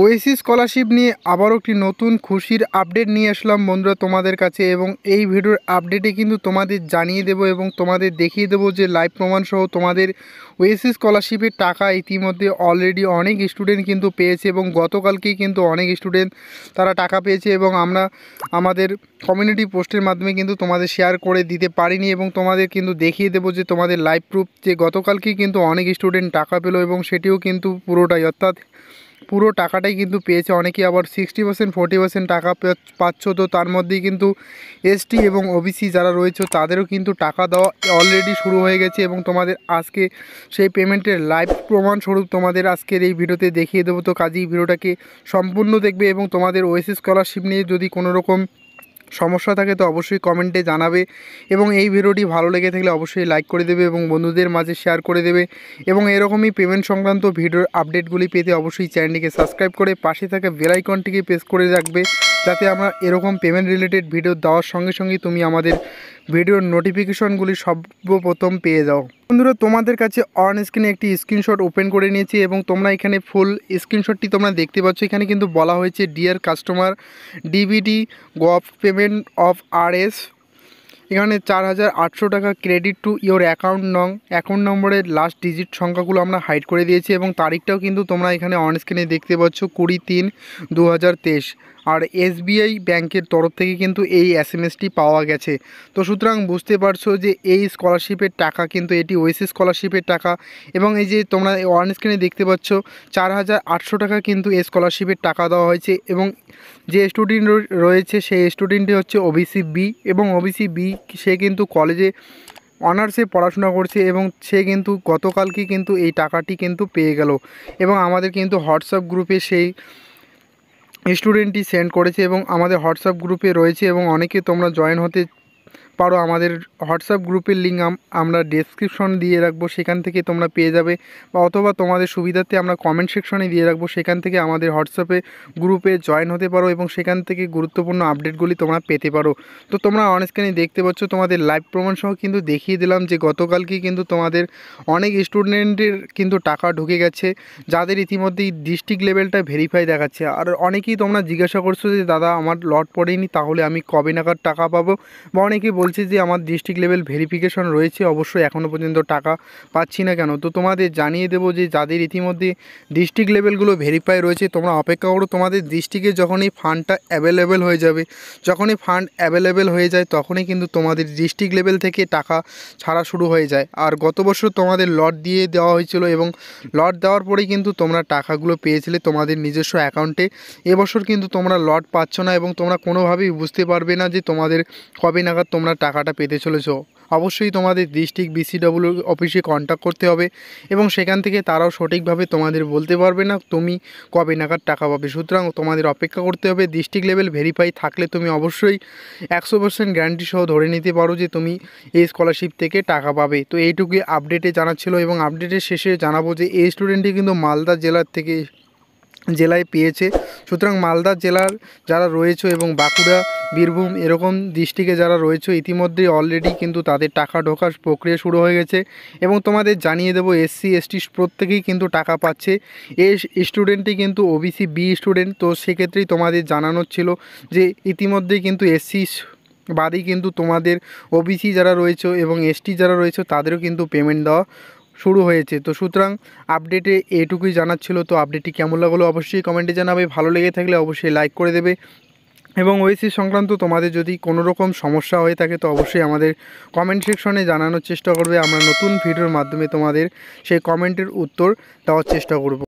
ওয়েসি scholarship নিয়ে আবারও একটি নতুন খুশির আপডেট নিয়ে আসলাম বন্ধুরা তোমাদের কাছে এবং এই ভিডিওর আপডেটে কিন্তু তোমাদের জানিয়ে দেব এবং তোমাদের দেখিয়ে দেব যে লাইভ প্রমাণসহ তোমাদের ওয়েসি স্কলারশিপের টাকা ইতিমধ্যে অলরেডি অনেক স্টুডেন্ট কিন্তু পেয়েছে এবং গতকালকেই কিন্তু অনেক স্টুডেন্ট তারা টাকা পেয়েছে এবং আমরা আমাদের কমিউনিটি পোস্টের মাধ্যমে কিন্তু তোমাদের শেয়ার করে দিতে পারিনি এবং তোমাদের কিন্তু দেখিয়ে দেবো যে তোমাদের লাইভ প্রুফ যে গতকালকেই কিন্তু অনেক স্টুডেন্ট টাকা পেলো এবং সেটিও কিন্তু পুরোটাই অর্থাৎ পুরো টাকাটাই কিন্তু পেয়েছে অনেকে আবার সিক্সটি পার্সেন্ট ফোর্টি পার্সেন্ট টাকা পাচ্ছ তো তার মধ্যেই কিন্তু এসটি এবং ওবিসি যারা রয়েছে তাদেরও কিন্তু টাকা দেওয়া অলরেডি শুরু হয়ে গেছে এবং তোমাদের আজকে সেই পেমেন্টের লাইভ প্রমাণস্বরূপ তোমাদের আজকের এই ভিডিওতে দেখিয়ে দেবো তো কাজেই ভিডিওটাকে সম্পূর্ণ দেখবে এবং তোমাদের ওএসএস স্কলারশিপ নিয়ে যদি কোনো রকম সমস্যা থাকে তো অবশ্যই কমেন্টে জানাবে এবং এই ভিডিওটি ভালো লেগে থাকলে অবশ্যই লাইক করে দেবে এবং বন্ধুদের মাঝে শেয়ার করে দেবে এবং এরকমই পেমেন্ট সংক্রান্ত ভিডিওর আপডেটগুলি পেতে অবশ্যই চ্যানেলটিকে সাবস্ক্রাইব করে পাশে থাকা বেলাইকনটিকে প্রেস করে রাখবে যাতে আমরা এরকম পেমেন্ট রিলেটেড ভিডিও দেওয়ার সঙ্গে সঙ্গে তুমি আমাদের ভিডিওর নোটিফিকেশনগুলি সর্বপ্রথম পেয়ে যাও বন্ধুরা তোমাদের কাছে অন স্ক্রিনে একটি স্ক্রিনশট ওপেন করে নিয়েছি এবং তোমরা এখানে ফুল স্ক্রিনশটটি তোমরা দেখতে পাচ্ছ এখানে কিন্তু বলা হয়েছে ডিয়ার কাস্টমার ডিবিডি গফ পেমেন্ট অফ আরএস এখানে চার হাজার আটশো টাকা ক্রেডিট টু ইয়োর অ্যাকাউন্ট নং অ্যাকাউন্ট নম্বরের লাস্ট ডিজিট সংখ্যাগুলো আমরা হাইড করে দিয়েছি এবং তারিখটাও কিন্তু তোমরা এখানে অন স্ক্রিনে দেখতে পাচ্ছ কুড়ি তিন দু আর এসবিআই ব্যাংকের তরফ থেকে কিন্তু এই এস পাওয়া গেছে তো সুতরাং বুঝতে পারছো যে এই স্কলারশিপের টাকা কিন্তু এটি ওয়েসি স্কলারশিপের টাকা এবং এই যে তোমরা অন স্ক্রিনে দেখতে পাচ্ছ চার হাজার আটশো টাকা কিন্তু এই স্কলারশিপের টাকা দেওয়া হয়েছে এবং যে স্টুডেন্ট রয়েছে সেই স্টুডেন্টটি হচ্ছে ওবিসি বি এবং ওবিসি বি সে কিন্তু কলেজে অনার্সে পড়াশোনা করছে এবং সে কিন্তু গতকালকে কিন্তু এই টাকাটি কিন্তু পেয়ে গেল এবং আমাদের কিন্তু হোয়াটসঅ্যাপ গ্রুপে সেই স্টুডেন্টটি সেন্ড করেছে এবং আমাদের হোয়াটসঅ্যাপ গ্রুপে রয়েছে এবং অনেকে তোমরা জয়েন হতে পারো আমাদের হোয়াটসঅ্যাপ গ্রুপের লিঙ্ক আমরা ডেসক্রিপশন দিয়ে রাখবো সেখান থেকে তোমরা পেয়ে যাবে বা অথবা তোমাদের সুবিধার্থে আমরা কমেন্ট সেকশনে দিয়ে রাখবো সেখান থেকে আমাদের হোয়াটসঅ্যাপে গ্রুপে জয়েন হতে পারো এবং সেখান থেকে গুরুত্বপূর্ণ আপডেটগুলি তোমরা পেতে পারো তো তোমরা অনেকখানি দেখতে পাচ্ছ তোমাদের লাইভ প্রমাণ সহ কিন্তু দেখিয়ে দিলাম যে গতকালকে কিন্তু তোমাদের অনেক স্টুডেন্টের কিন্তু টাকা ঢুকে গেছে যাদের ইতিমধ্যেই ডিস্ট্রিক্ট লেভেলটা ভেরিফাই দেখাচ্ছে আর অনেকেই তোমরা জিজ্ঞাসা করছো যে দাদা আমার লট পড়েনি তাহলে আমি কবে নাগাদ টাকা পাবো বা অনেকেই বলছে যে আমার ডিস্ট্রিক্ট লেভেল ভেরিফিকেশন রয়েছে অবশ্যই এখনও পর্যন্ত টাকা পাচ্ছি না কেন তো তোমাদের জানিয়ে দেবো যে যাদের ইতিমধ্যে ডিস্ট্রিক্ট লেভেলগুলো ভেরিফাই রয়েছে তোমরা অপেক্ষা করো তোমাদের ডিস্ট্রিক্টে যখন এই ফান্ডটা অ্যাভেলেবেল হয়ে যাবে যখন এই ফান্ড অ্যাভেলেবেল হয়ে যায় তখনই কিন্তু তোমাদের ডিস্ট্রিক্ট লেভেল থেকে টাকা ছাড়া শুরু হয়ে যায় আর গত বছর তোমাদের লট দিয়ে দেওয়া হয়েছিল এবং লট দেওয়ার পরেই কিন্তু তোমরা টাকাগুলো পেয়েছিলে তোমাদের নিজস্ব অ্যাকাউন্টে এবছর কিন্তু তোমরা লট পাচ্ছ না এবং তোমরা কোনোভাবেই বুঝতে পারবে না যে তোমাদের কবে নাগাদ তোমরা টাকাটা পেতে চলেছ অবশ্যই তোমাদের ডিস্ট্রিক্ট বিসিডব্লিউ অফিসে কন্ট্যাক্ট করতে হবে এবং সেখান থেকে তারাও সঠিকভাবে তোমাদের বলতে পারবে না তুমি কবে নাগাদ টাকা পাবে সুতরাং তোমাদের অপেক্ষা করতে হবে ডিস্ট্রিক্ট লেভেল ভেরিফাই থাকলে তুমি অবশ্যই একশো পার্সেন্ট গ্যারান্টি সহ ধরে নিতে পারো যে তুমি এই স্কলারশিপ থেকে টাকা পাবে তো এইটুকুই আপডেটে জানাচ্ছিল এবং আপডেটের শেষে জানাবো যে এই স্টুডেন্টটি কিন্তু মালদা জেলার থেকে জেলায় পেয়েছে সুতরাং মালদা জেলার যারা রয়েছে এবং বাঁকুড়া বীরভূম এরকম ডিস্ট্রিক্টে যারা রয়েছে ইতিমধ্যেই অলরেডি কিন্তু তাদের টাকা ঢোকার প্রক্রিয়া শুরু হয়ে গেছে এবং তোমাদের জানিয়ে দেবো এসসি এসটি প্রত্যেকেই কিন্তু টাকা পাচ্ছে এ স্টুডেন্টই কিন্তু ওবিসি বি স্টুডেন্ট তো সেক্ষেত্রেই তোমাদের জানানোর ছিল যে ইতিমধ্যেই কিন্তু এসসি বাদেই কিন্তু তোমাদের ওবিসি যারা রয়েছে এবং এসটি যারা রয়েছে তাদেরও কিন্তু পেমেন্ট দেওয়া শুরু হয়েছে তো সুতরাং আপডেটে এটুকুই জানার ছিল তো আপডেটটি কেমন লাগলো অবশ্যই কমেন্টে জানাবে ভালো লেগে থাকলে অবশ্যই লাইক করে দেবে এবং ওয়েসি সংক্রান্ত তোমাদের যদি কোনো রকম সমস্যা হয়ে থাকে তো অবশ্যই আমাদের কমেন্ট সেকশনে জানানোর চেষ্টা করবে আমরা নতুন ভিডিওর মাধ্যমে তোমাদের সেই কমেন্টের উত্তর দেওয়ার চেষ্টা করব